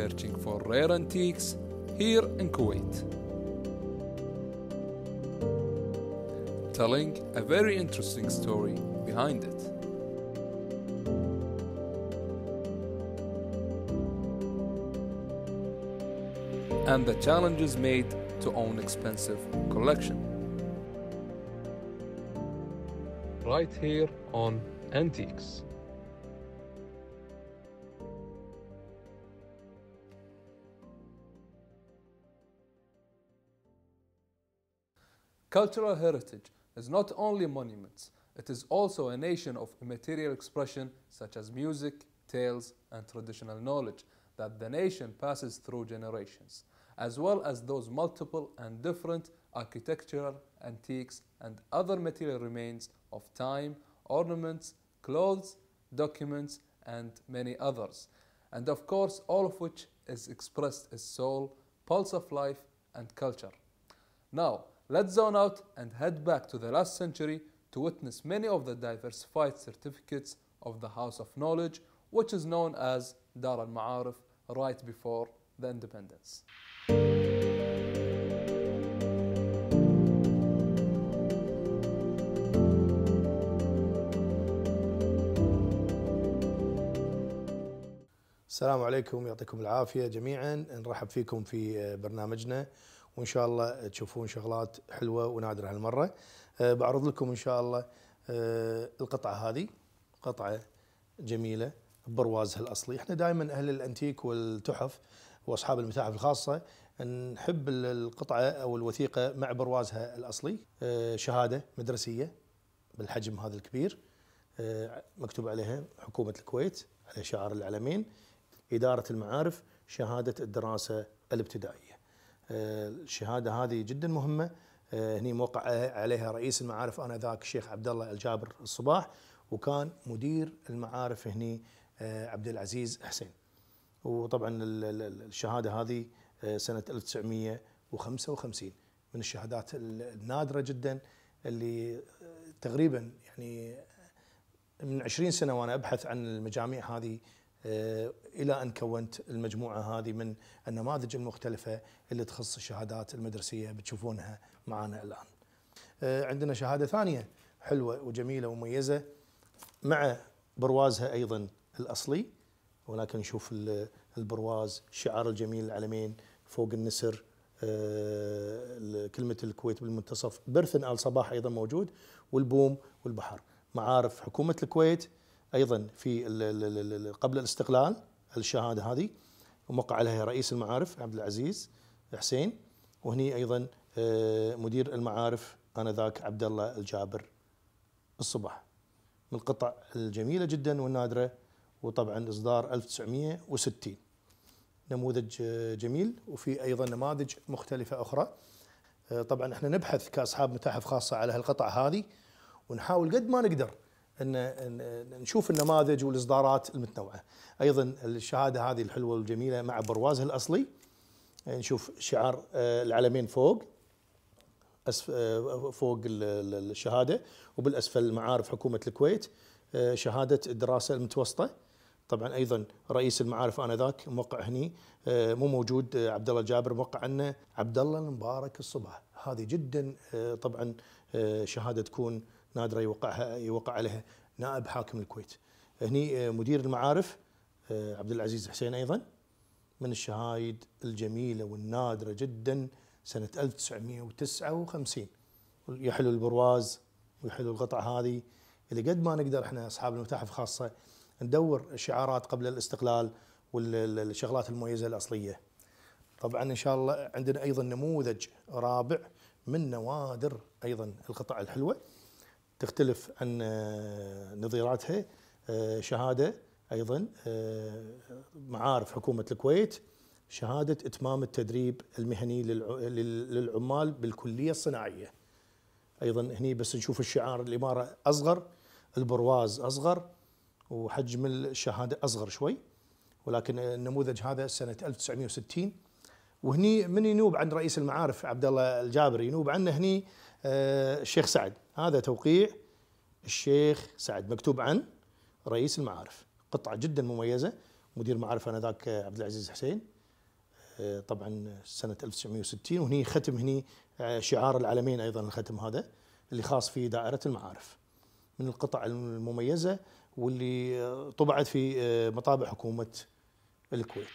searching for rare antiques here in Kuwait. Telling a very interesting story behind it. And the challenges made to own expensive collection. Right here on Antiques. Cultural heritage is not only monuments, it is also a nation of immaterial expression such as music, tales, and traditional knowledge that the nation passes through generations, as well as those multiple and different architectural, antiques, and other material remains of time, ornaments, clothes, documents, and many others. And of course, all of which is expressed as soul, pulse of life, and culture. Now, Let's zone out and head back to the last century to witness many of the diversified certificates of the House of Knowledge, which is known as Dar al Ma'arif, right before the independence. السلام عليكم يعطيكم العافيه جميعا نرحب فيكم في برنامجنا وان شاء الله تشوفون شغلات حلوه ونادره هالمره أه، بعرض لكم ان شاء الله أه، القطعه هذه قطعه جميله بروازها الاصلي احنا دائما اهل الانتيك والتحف واصحاب المتاحف الخاصه نحب القطعه او الوثيقه مع بروازها الاصلي أه، شهاده مدرسيه بالحجم هذا الكبير مكتوب عليها حكومه الكويت على شعار العلمين اداره المعارف شهاده الدراسه الابتدائيه الشهاده هذه جدا مهمه آه، هني موقع عليها رئيس المعارف انذاك الشيخ عبد الله الجابر الصباح وكان مدير المعارف هني آه، عبد العزيز حسين وطبعا الشهاده هذه آه، سنه 1955 من الشهادات النادره جدا اللي تقريبا يعني من 20 سنه وانا ابحث عن المجاميع هذه آه، الى ان كونت المجموعه هذه من النماذج المختلفه اللي تخص الشهادات المدرسيه بتشوفونها معنا الان. آه، عندنا شهاده ثانيه حلوه وجميله ومميزه مع بروازها ايضا الاصلي ولكن نشوف البرواز شعار الجميل العلمين فوق النسر آه، كلمه الكويت بالمنتصف برثن ال صباح ايضا موجود والبوم والبحر معارف حكومه الكويت ايضا في قبل الاستقلال الشهاده هذه وموقع عليها رئيس المعارف عبد العزيز حسين وهني ايضا آه، مدير المعارف انذاك عبد الله الجابر الصبح من القطع الجميله جدا والنادره وطبعا اصدار 1960 نموذج آه، جميل وفي ايضا نماذج مختلفه اخرى آه، طبعا احنا نبحث كاصحاب متاحف خاصه على هالقطع هذه ونحاول قد ما نقدر ان نشوف النماذج والاصدارات المتنوعه. ايضا الشهاده هذه الحلوه والجميله مع بروازها الاصلي إيه، نشوف شعار إيه، العلمين فوق إيه، فوق الشهاده وبالاسفل المعارف حكومه الكويت شهاده الدراسه المتوسطه طبعا ايضا رئيس المعارف انذاك موقع هني مو موجود عبد الله الجابر موقع عنه عبد الله المبارك الصبح هذه جدا طبعا شهاده تكون نادره يوقعها يوقع عليها نائب حاكم الكويت هني آه، مدير المعارف آه، عبد العزيز حسين ايضا من الشهايد الجميله والنادره جدا سنه 1959 يحلو البرواز ويحلو القطع هذه اللي قد ما نقدر احنا اصحاب المتاحف خاصه ندور شعارات قبل الاستقلال والشغلات المميزه الاصليه. طبعا ان شاء الله عندنا ايضا نموذج رابع من نوادر ايضا القطع الحلوه تختلف عن آه، نظيراتها آه، شهاده ايضا آه، معارف حكومه الكويت شهاده اتمام التدريب المهني للعمال بالكليه الصناعيه. ايضا هني بس نشوف الشعار الاماره اصغر البرواز اصغر وحجم الشهاده اصغر شوي ولكن النموذج هذا سنه 1960 وهني من ينوب عن رئيس المعارف عبد الله الجابر ينوب عنه هني آه، الشيخ سعد هذا توقيع الشيخ سعد مكتوب عن رئيس المعارف قطعة جدا مميزة مدير معارف آنذاك عبد العزيز حسين آه، طبعا سنة 1960 وهني ختم هني آه، شعار العالمين أيضا الختم هذا اللي خاص في دائرة المعارف من القطع المميزة واللي طبعت في مطابع حكومة الكويت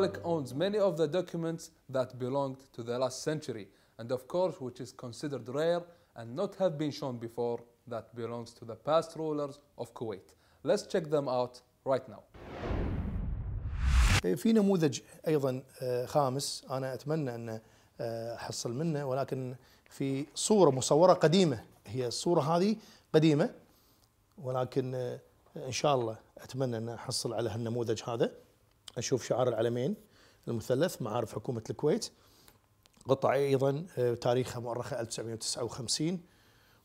Malik owns many of the documents that belonged to the last century, and of course, which is considered rare and not have been shown before, that belongs to the past rulers of Kuwait. Let's check them out right now. في نموذج ايضا خامس انا اتمنى ان احصل منه ولكن في صوره مصوره قديمه هي الصوره هذه قديمه ولكن ان شاء الله اتمنى ان احصل على هالنموذج هذا اشوف شعار العلمين المثلث معارف حكومة الكويت قطعة أيضا آه، تاريخها مؤرخة 1959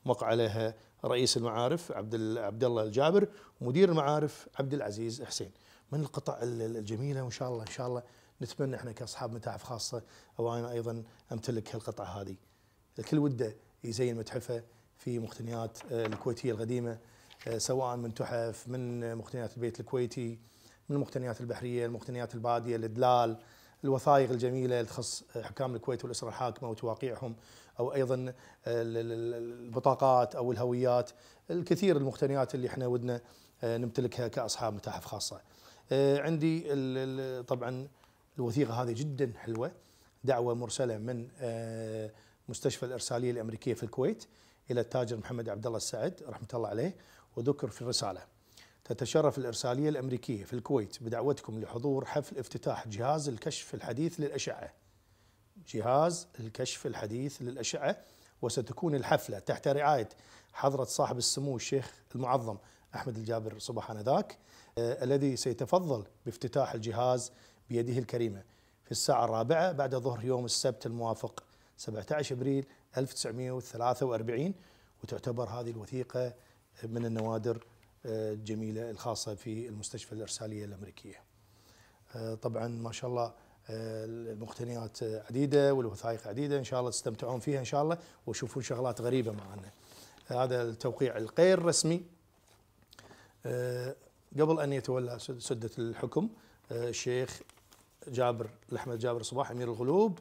وقع عليها رئيس المعارف عبد عبد الله الجابر ومدير المعارف عبد العزيز حسين من القطع الجميله وان شاء الله ان شاء الله نتمنى احنا كاصحاب متاحف خاصه او انا ايضا امتلك هالقطعه هذه الكل وده يزين متحفه في مقتنيات آه، الكويتيه القديمه آه، سواء من تحف من مقتنيات البيت الكويتي من المقتنيات البحريه، المقتنيات الباديه، الادلال، الوثائق الجميله اللي تخص حكام الكويت والاسره الحاكمه وتواقيعهم او ايضا البطاقات او الهويات، الكثير المقتنيات اللي احنا ودنا آه، نمتلكها كاصحاب متاحف خاصه. آه، عندي طبعا الوثيقه هذه جدا حلوه دعوه مرسله من آه، مستشفى الارساليه الامريكيه في الكويت الى التاجر محمد عبد الله السعد رحمه الله عليه وذكر في الرساله. تتشرف الإرسالية الأمريكية في الكويت بدعوتكم لحضور حفل افتتاح جهاز الكشف الحديث للأشعة جهاز الكشف الحديث للأشعة وستكون الحفلة تحت رعاية حضرة صاحب السمو الشيخ المعظم أحمد الجابر صباحنا ذاك آه الذي سيتفضل بافتتاح الجهاز بيده الكريمة في الساعة الرابعة بعد ظهر يوم السبت الموافق 17 أبريل 1943 وتعتبر هذه الوثيقة من النوادر الجميلة الخاصة في المستشفى الإرسالية الأمريكية آه، طبعا ما شاء الله آه، المقتنيات عديدة والوثائق عديدة إن شاء الله تستمتعون فيها إن شاء الله وتشوفون شغلات غريبة معنا آه، هذا التوقيع الغير رسمي قبل أن يتولى سدة الحكم الشيخ جابر الأحمد جابر صباح أمير الغلوب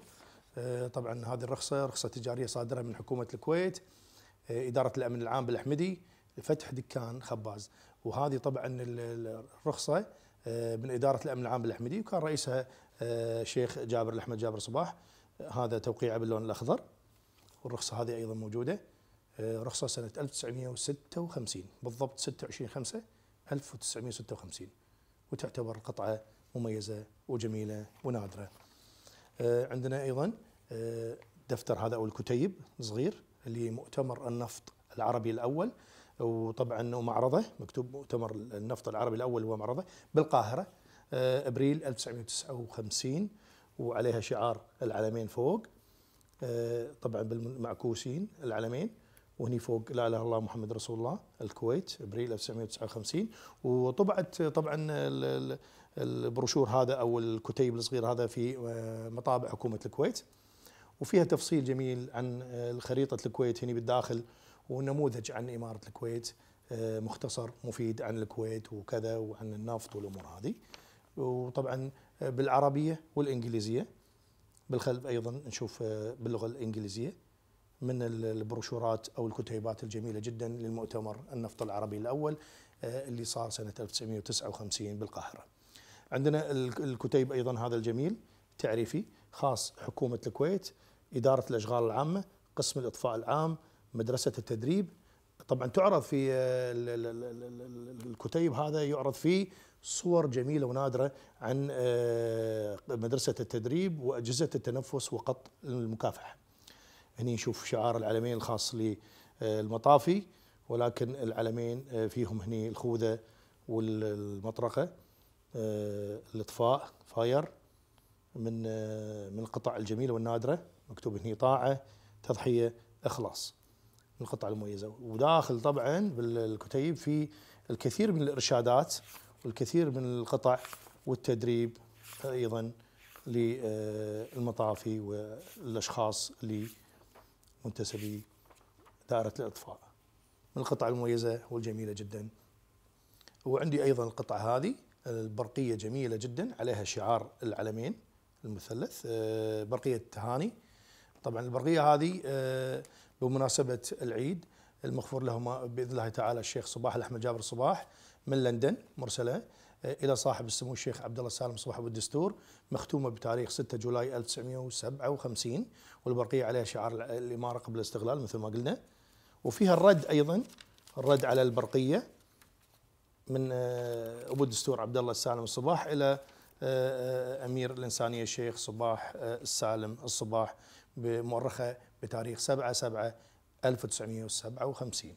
طبعا هذه الرخصة رخصة تجارية صادرة من حكومة الكويت إدارة الأمن العام بالأحمدي لفتح دكان خباز وهذه طبعا الرخصه آه، من اداره الامن العام الاحمدي وكان رئيسها آه، شيخ جابر الاحمد جابر صباح هذا توقيعه باللون الاخضر والرخصه هذه ايضا موجوده آه، رخصه سنه 1956 بالضبط 26 5 1956 وتعتبر قطعه مميزه وجميله ونادره عندنا ايضا دفتر هذا او الكتيب صغير لمؤتمر النفط العربي الاول وطبعا ومعرضه مكتوب مؤتمر النفط العربي الاول هو معرضه بالقاهره آه، ابريل 1959 وعليها شعار العلمين فوق آه، طبعا بالمعكوسين العلمين وهني فوق لا اله الا الله محمد رسول الله الكويت ابريل 1959 وطبعت طبعا البروشور هذا او الكتيب الصغير هذا في آه، مطابع حكومه الكويت وفيها تفصيل جميل عن خريطه الكويت هنا بالداخل ونموذج عن إمارة الكويت آه، مختصر مفيد عن الكويت وكذا وعن النفط والأمور هذه وطبعا آه، بالعربية والإنجليزية بالخلف أيضا نشوف آه، باللغة الإنجليزية من البروشورات أو الكتيبات الجميلة جدا للمؤتمر النفط العربي الأول اللي صار سنة 1959 بالقاهرة عندنا الكتيب أيضا هذا الجميل تعريفي خاص حكومة الكويت إدارة الأشغال العامة قسم الإطفاء العام مدرسه التدريب طبعا تعرض في آه، الكتيب هذا يعرض فيه صور جميله ونادره عن آه، مدرسه التدريب واجهزه التنفس وقط المكافحه. هني نشوف شعار العلمين الخاص للمطافي آه، ولكن العلمين فيهم هني الخوذه والمطرقه الاطفاء فاير من من القطع الجميله والنادره مكتوب هني طاعه تضحيه اخلاص. من المميزه وداخل طبعا بالكتيب في الكثير من الارشادات والكثير من القطع والتدريب ايضا للمطافي والاشخاص اللي منتسبي دائره الاطفاء من القطع المميزه والجميله جدا وعندي ايضا القطعه هذه البرقيه جميله جدا عليها شعار العلمين المثلث برقيه تهاني طبعا البرقيه هذه آه، بمناسبه العيد المغفور لهما باذن الله تعالى الشيخ صباح الاحمد جابر صباح من لندن مرسله آه، الى صاحب السمو الشيخ عبد الله سالم صباح ابو الدستور مختومه بتاريخ 6 جولاي 1957 والبرقيه عليها شعار الاماره قبل الاستغلال مثل ما قلنا وفيها الرد ايضا الرد على البرقيه من آه، ابو الدستور عبد الله السالم الصباح الى امير الانسانيه الشيخ صباح السالم الصباح مؤرخة بتاريخ 7 7 1957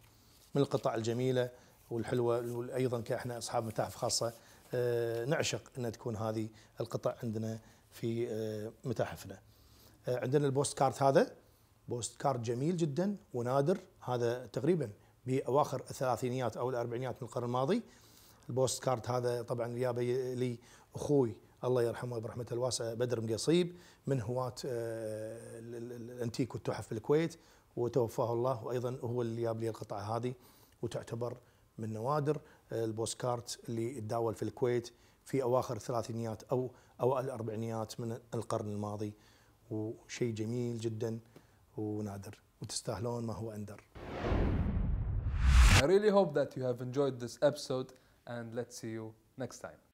من القطع الجميلة والحلوة وأيضا كإحنا أصحاب متاحف خاصة آه، نعشق أن تكون هذه القطع عندنا في آه، متاحفنا آه، عندنا البوست كارت هذا بوست كارت جميل جدا ونادر هذا تقريبا بأواخر الثلاثينيات أو الأربعينيات من القرن الماضي البوست كارت هذا طبعا جابه لي أخوي الله يرحمه برحمته الواسعه بدر مقصيب من هواة آه، الانتيك والتحف في الكويت وتوفاه الله وايضا هو اللي جاب لي القطعه هذه وتعتبر من نوادر آه، البوسكارت اللي تداول في الكويت في اواخر الثلاثينيات او اوائل الاربعينيات من القرن الماضي وشيء جميل جدا ونادر وتستاهلون ما هو اندر. I really hope that you have enjoyed this episode and let's see you next time.